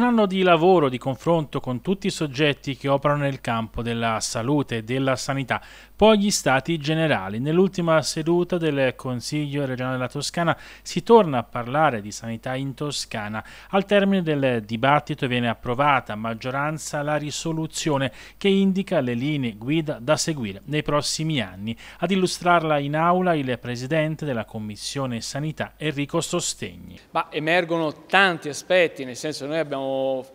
Un anno di lavoro, di confronto con tutti i soggetti che operano nel campo della salute e della sanità, poi gli stati generali. Nell'ultima seduta del Consiglio regionale della Toscana si torna a parlare di sanità in Toscana. Al termine del dibattito viene approvata a maggioranza la risoluzione che indica le linee guida da seguire nei prossimi anni. Ad illustrarla in aula il presidente della Commissione Sanità Enrico Sostegni. Ma emergono tanti aspetti, nel senso noi abbiamo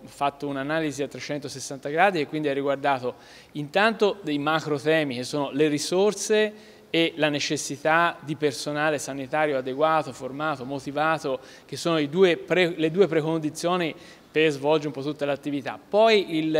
fatto un'analisi a 360 gradi e quindi ha riguardato intanto dei macro temi che sono le risorse e la necessità di personale sanitario adeguato, formato, motivato, che sono due pre, le due precondizioni per svolgere un po' tutta l'attività. Poi il,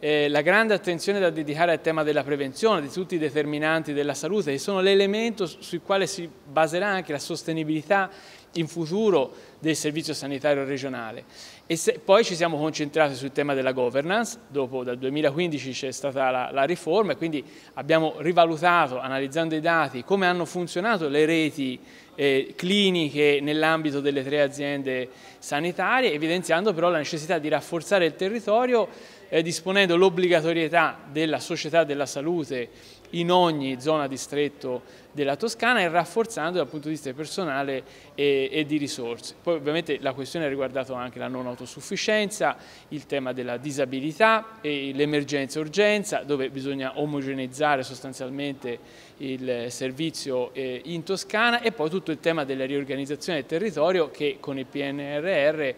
eh, la grande attenzione da dedicare al tema della prevenzione, di tutti i determinanti della salute, che sono l'elemento sul quale si baserà anche la sostenibilità in futuro del servizio sanitario regionale. E se, poi ci siamo concentrati sul tema della governance, dopo dal 2015 c'è stata la, la riforma e quindi abbiamo rivalutato, analizzando i dati, come hanno funzionato le reti eh, cliniche nell'ambito delle tre aziende sanitarie, evidenziando però la necessità di rafforzare il territorio eh, disponendo l'obbligatorietà della società della salute in ogni zona distretto della Toscana e rafforzando dal punto di vista personale e, e, di risorse. Poi ovviamente la questione ha riguardato anche la non autosufficienza, il tema della disabilità e l'emergenza-urgenza dove bisogna omogeneizzare sostanzialmente il servizio eh, in Toscana e poi tutto il tema della riorganizzazione del territorio che con il PNRR eh,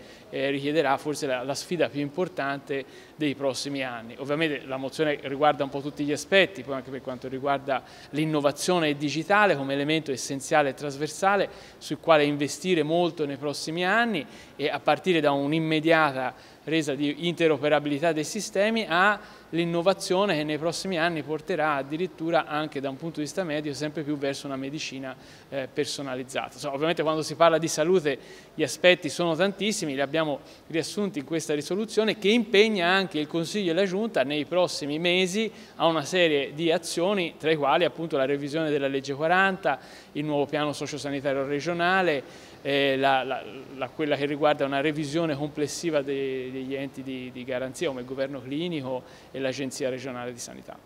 richiederà forse la, la sfida più importante dei prossimi anni. Ovviamente la mozione riguarda un po' tutti gli aspetti, poi anche per quanto riguarda l'innovazione digitale digitale come elemento essenziale e trasversale sul quale investire molto nei prossimi anni e a partire da un'immediata resa di interoperabilità dei sistemi a l'innovazione che nei prossimi anni porterà addirittura anche da un punto di vista medico sempre più verso una medicina eh, personalizzata. So, ovviamente quando si parla di salute gli aspetti sono tantissimi, li abbiamo riassunti in questa risoluzione che impegna anche il Consiglio e la Giunta nei prossimi mesi a una serie di azioni tra i quali appunto la revisione della legge 40, il nuovo piano sociosanitario regionale, eh, la, la, la, quella che riguarda una revisione complessiva dei, degli enti di, di garanzia come il governo clinico e l'Agenzia regionale di sanità.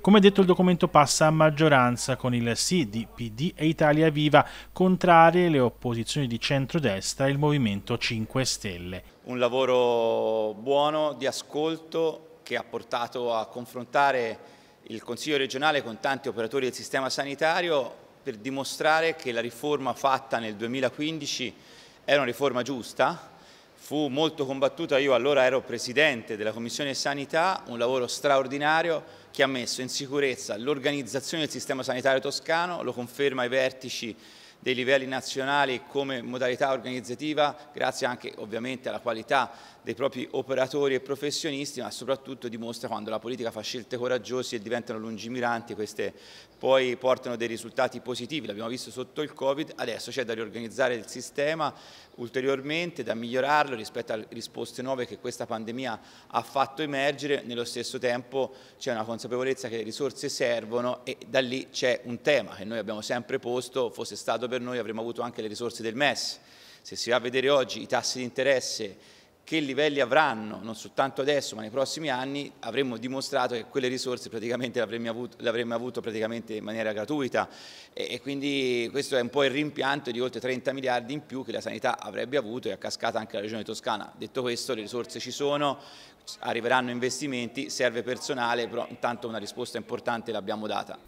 Come detto il documento passa a maggioranza con il sì di PD e Italia Viva, contrarie le opposizioni di centrodestra e il Movimento 5 Stelle. Un lavoro buono di ascolto che ha portato a confrontare il Consiglio regionale con tanti operatori del sistema sanitario per dimostrare che la riforma fatta nel 2015 era una riforma giusta, fu molto combattuta, io allora ero presidente della Commissione Sanità, un lavoro straordinario che ha messo in sicurezza l'organizzazione del sistema sanitario toscano, lo conferma ai vertici dei livelli nazionali come modalità organizzativa, grazie anche ovviamente alla qualità dei propri operatori e professionisti, ma soprattutto dimostra quando la politica fa scelte coraggiose e diventano lungimiranti, queste poi portano dei risultati positivi, l'abbiamo visto sotto il Covid, adesso c'è da riorganizzare il sistema ulteriormente, da migliorarlo rispetto alle risposte nuove che questa pandemia ha fatto emergere, nello stesso tempo c'è una consapevolezza che le risorse servono e da lì c'è un tema che noi abbiamo sempre posto, fosse stato per noi avremmo avuto anche le risorse del MES. Se si va a vedere oggi i tassi di interesse che livelli avranno, non soltanto adesso ma nei prossimi anni, avremmo dimostrato che quelle risorse praticamente le avremmo avuto, avuto praticamente in maniera gratuita e, e, quindi questo è un po' il rimpianto di oltre 30 miliardi in più che la sanità avrebbe avuto e a cascata anche la regione toscana. Detto questo le risorse ci sono, arriveranno investimenti, serve personale, però intanto una risposta importante l'abbiamo data.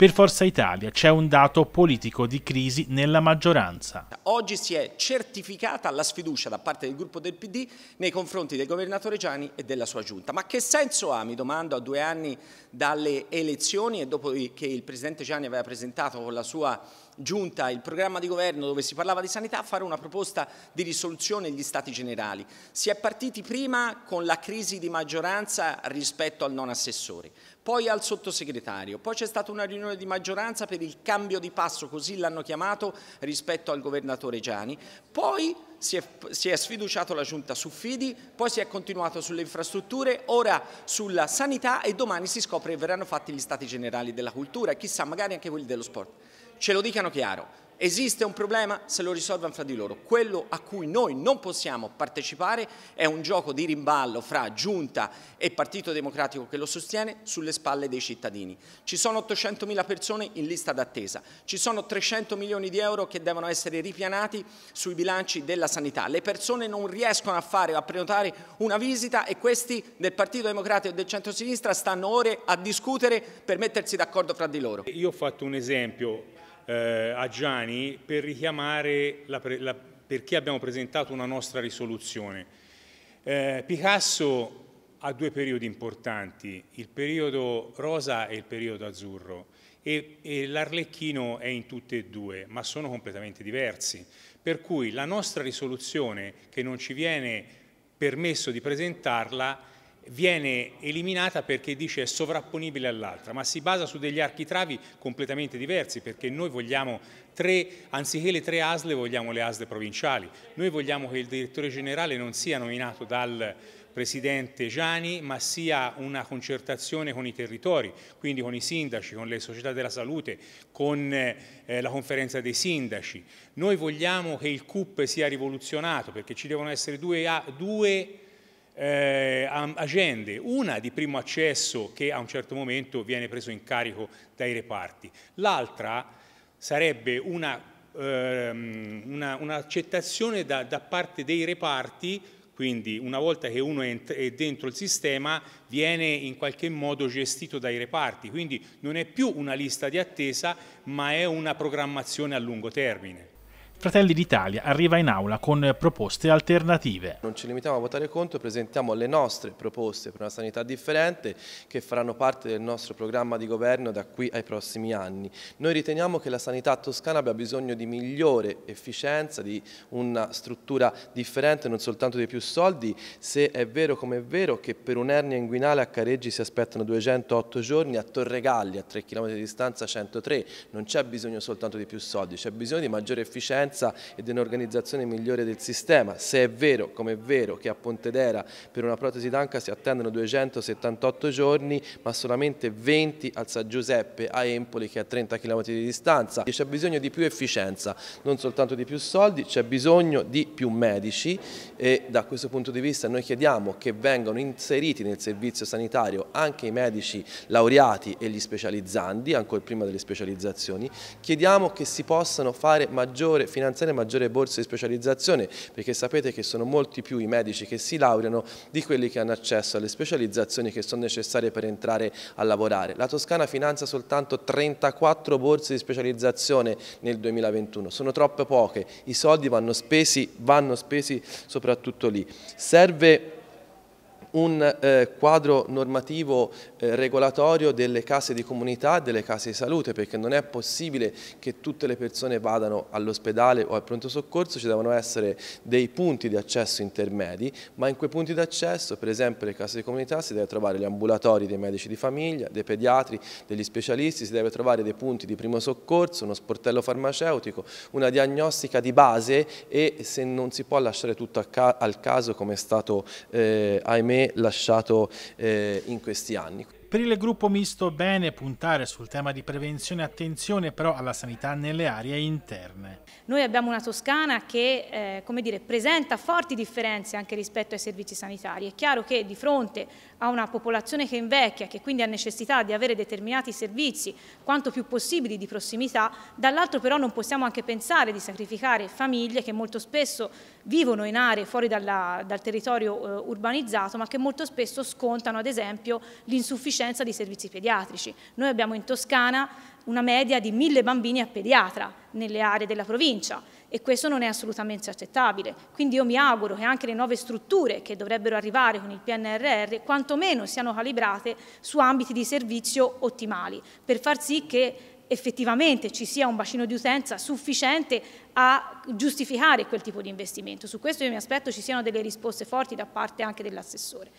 Per Forza Italia c'è un dato politico di crisi nella maggioranza. Oggi si è certificata la sfiducia da parte del gruppo del PD nei confronti del governatore Gianni e della sua giunta. Ma che senso ha, mi domando, a due anni dalle elezioni e dopo che il Presidente Gianni aveva presentato con la sua giunta il programma di governo dove si parlava di sanità, fare una proposta di risoluzione agli Stati Generali. Si è partiti prima con la crisi di maggioranza rispetto al non assessore, poi al sottosegretario, poi c'è stata una riunione di maggioranza per il cambio di passo, così l'hanno chiamato, rispetto al governatore Gianni, poi si è, si è sfiduciato la giunta su Fidi, poi si è continuato sulle infrastrutture, ora sulla sanità e domani si scopre che verranno fatti gli stati generali della cultura e chissà magari anche quelli dello sport. Ce lo dicano chiaro, Esiste un problema? Se lo risolvano fra di loro. Quello a cui noi non possiamo partecipare è un gioco di rimballo fra giunta e Partito Democratico che lo sostiene sulle spalle dei cittadini. Ci sono 800.000 persone in lista d'attesa, ci sono 300 milioni di euro che devono essere ripianati sui bilanci della sanità. Le persone non riescono a fare, o a prenotare una visita e questi del Partito Democratico e del centrosinistra stanno ore a discutere per mettersi d'accordo fra di loro. Io ho fatto un esempio eh, a Gianni per richiamare la, la, perché abbiamo presentato una nostra risoluzione. Eh, Picasso ha due periodi importanti, il periodo rosa e il periodo azzurro e, e l'Arlecchino è in tutti e due, ma sono completamente diversi. Per cui la nostra risoluzione, che non ci viene permesso di presentarla, viene eliminata perché dice è sovrapponibile all'altra, ma si basa su degli architravi completamente diversi perché noi vogliamo tre, anziché le tre ASLE vogliamo le ASLE provinciali, noi vogliamo che il direttore generale non sia nominato dal Presidente Gianni, ma sia una concertazione con i territori, quindi con i sindaci, con le società della salute, con eh, la conferenza dei sindaci. Noi vogliamo che il CUP sia rivoluzionato perché ci devono essere due, due eh, agende, una di primo accesso che a un certo momento viene preso in carico dai reparti, l'altra sarebbe un'accettazione ehm, una da, da parte dei reparti quindi una volta che uno è dentro il sistema viene in qualche modo gestito dai reparti, quindi non è più una lista di attesa ma è una programmazione a lungo termine. Fratelli d'Italia arriva in aula con proposte alternative. Non ci limitiamo a votare contro, presentiamo le nostre proposte per una sanità differente che faranno parte del nostro programma di governo da qui ai prossimi anni. Noi riteniamo che la sanità toscana abbia bisogno di migliore efficienza, di una struttura differente, non soltanto di più soldi, se è vero come è vero che per un'ernia inguinale a Careggi si aspettano 208 giorni, a Torregalli a 3 km di distanza 103, non c'è bisogno soltanto di più soldi, c'è bisogno di maggiore efficienza efficienza e di un'organizzazione migliore del sistema. Se è vero, come è vero, che a Pontedera per una protesi d'anca si attendono 278 giorni, ma solamente 20 al San Giuseppe a Empoli che è a 30 km di distanza. C'è bisogno di più efficienza, non soltanto di più soldi, c'è bisogno di più medici e da questo punto di vista noi chiediamo che vengano inseriti nel servizio sanitario anche i medici laureati e gli specializzandi, ancora prima delle specializzazioni. Chiediamo che si possano fare maggiore finanziamento finanziare maggiore borse di specializzazione perché sapete che sono molti più i medici che si laureano di quelli che hanno accesso alle specializzazioni che sono necessarie per entrare a lavorare. La Toscana finanzia soltanto 34 borse di specializzazione nel 2021, sono troppe poche, i soldi vanno spesi, vanno spesi soprattutto lì. Serve un eh, quadro normativo eh, regolatorio delle case di comunità e delle case di salute, perché non è possibile che tutte le persone vadano all'ospedale o al pronto soccorso, ci devono essere dei punti di accesso intermedi, ma in quei punti di accesso, per esempio le case di comunità, si deve trovare gli ambulatori dei medici di famiglia, dei pediatri, degli specialisti, si deve trovare dei punti di primo soccorso, uno sportello farmaceutico, una diagnostica di base e se non si può lasciare tutto ca al caso come è stato, eh, ahimè, lasciato eh, in questi anni. Per il gruppo misto bene puntare sul tema di prevenzione e attenzione però alla sanità nelle aree interne. Noi abbiamo una Toscana che eh, dire, presenta forti differenze anche rispetto ai servizi sanitari. È chiaro che di fronte a una popolazione che invecchia, che quindi ha necessità di avere determinati servizi quanto più possibili di prossimità, dall'altro però non possiamo anche pensare di sacrificare famiglie che molto spesso vivono in aree fuori dalla, dal territorio eh, urbanizzato, ma che molto spesso scontano ad esempio l'insufficienza di servizi pediatrici. Noi abbiamo in Toscana una media di mille bambini a pediatra nelle aree della provincia e questo non è assolutamente accettabile. Quindi io mi auguro che anche le nuove strutture che dovrebbero arrivare con il PNRR quantomeno siano calibrate su ambiti di servizio ottimali per far sì che effettivamente ci sia un bacino di utenza sufficiente a giustificare quel tipo di investimento. Su questo io mi aspetto ci siano delle risposte forti da parte anche dell'assessore.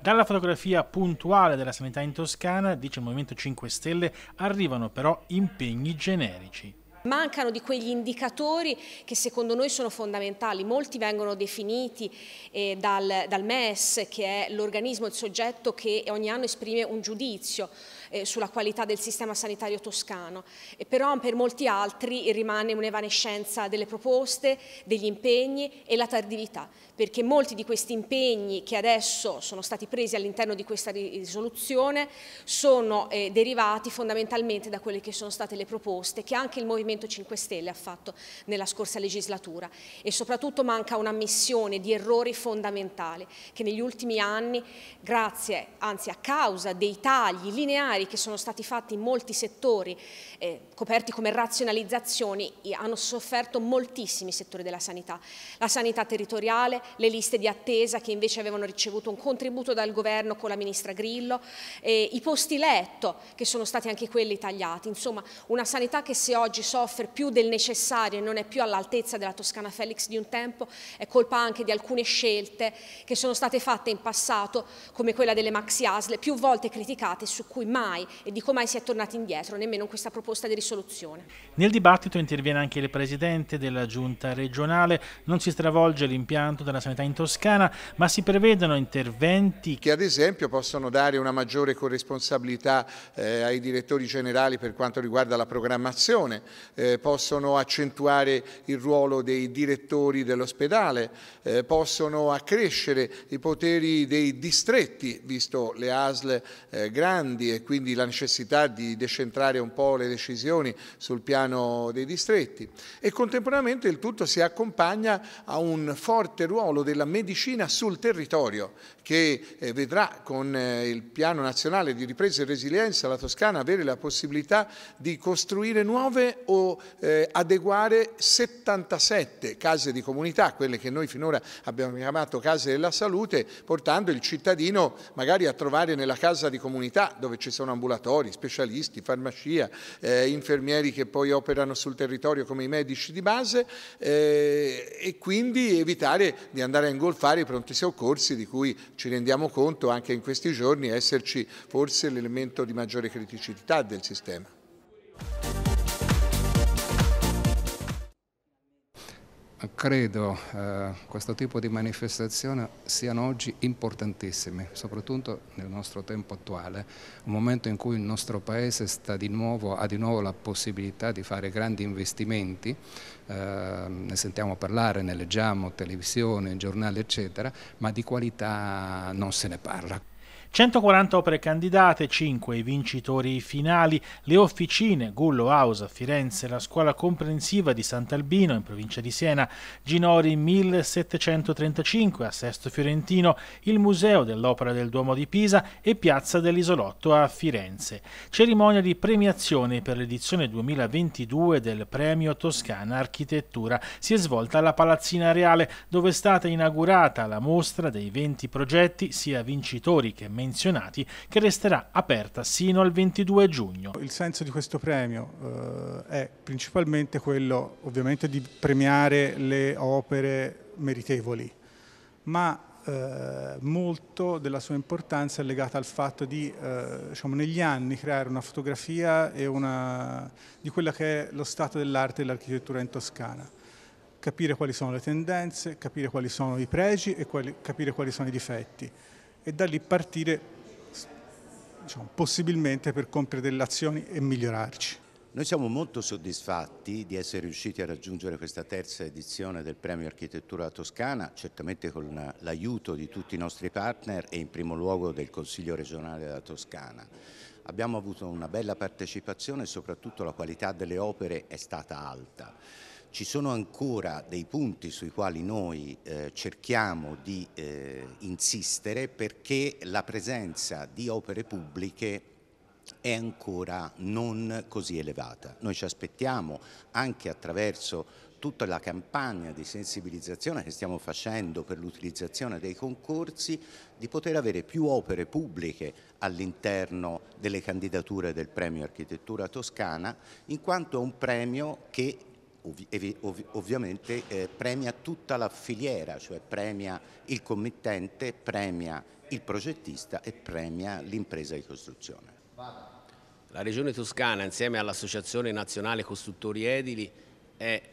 Dalla fotografia puntuale della sanità in Toscana, dice il Movimento 5 Stelle, arrivano però impegni generici. Mancano di quegli indicatori che secondo noi sono fondamentali, molti vengono definiti eh, dal, dal, MES che è l'organismo, il soggetto che ogni anno esprime un giudizio eh, sulla qualità del sistema sanitario toscano, e però per molti altri rimane un'evanescenza delle proposte, degli impegni e la tardività, perché molti di questi impegni che adesso sono stati presi all'interno di questa risoluzione sono eh, derivati fondamentalmente da quelle che sono state le proposte che anche il Movimento Movimento 5 Stelle ha fatto nella scorsa legislatura e soprattutto manca una missione di errori fondamentali che negli ultimi anni, grazie, anzi a causa dei tagli lineari che sono stati fatti in molti settori eh, coperti come razionalizzazioni, hanno sofferto moltissimi settori della sanità. La sanità territoriale, le liste di attesa che invece avevano ricevuto un contributo dal governo con la ministra Grillo, eh, i posti letto che sono stati anche quelli tagliati, insomma una sanità che se oggi soffre soffre più del necessario e non è più all'altezza della Toscana Felix di un tempo, è colpa anche di alcune scelte che sono state fatte in passato, come quella delle maxi ASL, più volte criticate, su cui mai e dico mai si è tornati indietro, nemmeno in questa proposta di risoluzione. Nel dibattito interviene anche il Presidente della Giunta regionale, non si stravolge l'impianto della sanità in Toscana, ma si prevedono interventi che ad esempio possono dare una maggiore corresponsabilità eh, ai direttori generali per quanto riguarda la programmazione eh, possono accentuare il ruolo dei direttori dell'ospedale, eh, possono accrescere i poteri dei distretti, visto le ASL eh, grandi e quindi la necessità di decentrare un po' le decisioni sul piano dei distretti. E contemporaneamente il tutto si accompagna a un forte ruolo della medicina sul territorio, che eh, vedrà con eh, il piano nazionale di ripresa e resilienza la Toscana avere la possibilità di costruire nuove o eh, adeguare 77 case di comunità, quelle che noi finora abbiamo chiamato case della salute, portando il cittadino magari a trovare nella casa di comunità dove ci sono ambulatori, specialisti, farmacia, eh, infermieri che poi operano sul territorio come i medici di base eh, e quindi evitare di andare a ingolfare i pronti soccorsi di cui ci rendiamo conto anche in questi giorni esserci forse l'elemento di maggiore criticità del sistema. credo eh, questo tipo di manifestazione siano oggi importantissime, soprattutto nel nostro tempo attuale, un momento in cui il nostro Paese di nuovo, ha di nuovo la possibilità di fare grandi investimenti, eh, ne sentiamo parlare, ne leggiamo, televisione, giornali eccetera, ma di qualità non se ne parla. 140 opere candidate, 5 i vincitori finali, le officine Gullo House a Firenze, la scuola comprensiva di Sant'Albino in provincia di Siena, Ginori 1735 a Sesto Fiorentino, il museo dell'opera del Duomo di Pisa e piazza dell'Isolotto a Firenze. Cerimonia di premiazione per l'edizione 2022 del premio Toscana Architettura si è svolta alla Palazzina Reale dove è stata inaugurata la mostra dei 20 progetti sia vincitori che menzionati che resterà aperta sino al 22 giugno. Il senso di questo premio eh, è principalmente quello ovviamente di premiare le opere meritevoli, ma eh, molto della sua importanza è legata al fatto di eh, diciamo, negli anni creare una fotografia una, di quella che è lo stato dell'arte e dell'architettura in Toscana capire quali sono le tendenze, capire quali sono i pregi e quali, capire quali sono i difetti e da lì partire diciamo, possibilmente per compiere delle azioni e migliorarci. Noi siamo molto soddisfatti di essere riusciti a raggiungere questa terza edizione del Premio Architettura Toscana, certamente con l'aiuto di tutti i nostri partner e in primo luogo del Consiglio regionale della Toscana. Abbiamo avuto una bella partecipazione e soprattutto la qualità delle opere è stata alta. Ci sono ancora dei punti sui quali noi eh, cerchiamo di eh, insistere perché la presenza di opere pubbliche è ancora non così elevata. Noi ci aspettiamo anche attraverso tutta la campagna di sensibilizzazione che stiamo facendo per l'utilizzazione dei concorsi di poter avere più opere pubbliche all'interno delle candidature del premio Architettura Toscana in quanto è un premio che ovvi, ovvi, ovviamente eh, premia tutta la filiera, cioè premia il committente, premia il progettista e premia l'impresa di costruzione. La Regione Toscana insieme all'Associazione Nazionale Costruttori Edili è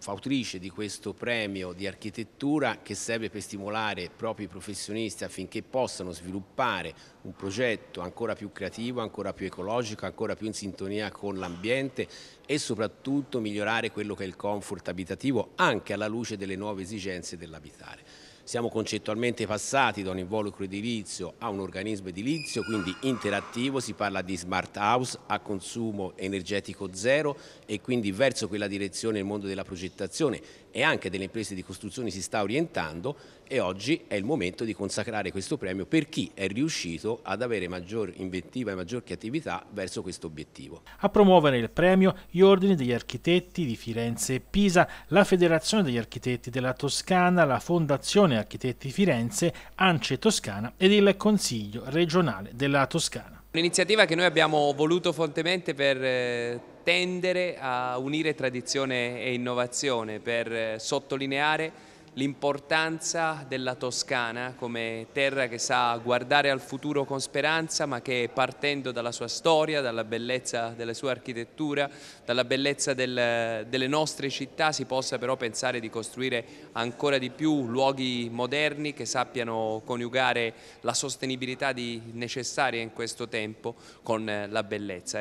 fautrice di questo premio di architettura che serve per stimolare i propri professionisti affinché possano sviluppare un progetto ancora più creativo, ancora più ecologico, ancora più in sintonia con l'ambiente e soprattutto migliorare quello che è il comfort abitativo anche alla luce delle nuove esigenze dell'abitare. Siamo concettualmente passati da un involucro edilizio a un organismo edilizio, quindi interattivo, si parla di smart house a consumo energetico zero e quindi verso quella direzione il mondo della progettazione e anche delle imprese di costruzione si sta orientando e oggi è il momento di consacrare questo premio per chi è riuscito ad avere maggior inventiva e maggior creatività verso questo obiettivo. A promuovere il premio gli ordini degli architetti di Firenze e Pisa, la Federazione degli Architetti della Toscana, la Fondazione Architetti Firenze, Ance Toscana ed il Consiglio regionale della Toscana. Un'iniziativa che noi abbiamo voluto fortemente per eh, tendere a unire tradizione e innovazione, per eh, sottolineare l'importanza della Toscana come terra che sa guardare al futuro con speranza ma che partendo dalla sua storia, dalla bellezza della sua architettura, dalla bellezza del, delle nostre città si possa però pensare di costruire ancora di più luoghi moderni che sappiano coniugare la sostenibilità necessaria in questo tempo con la bellezza.